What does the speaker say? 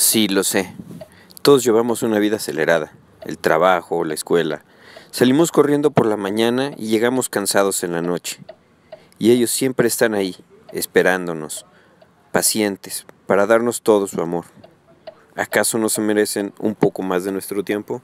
Sí, lo sé. Todos llevamos una vida acelerada, el trabajo, la escuela. Salimos corriendo por la mañana y llegamos cansados en la noche. Y ellos siempre están ahí, esperándonos, pacientes, para darnos todo su amor. ¿Acaso no se merecen un poco más de nuestro tiempo?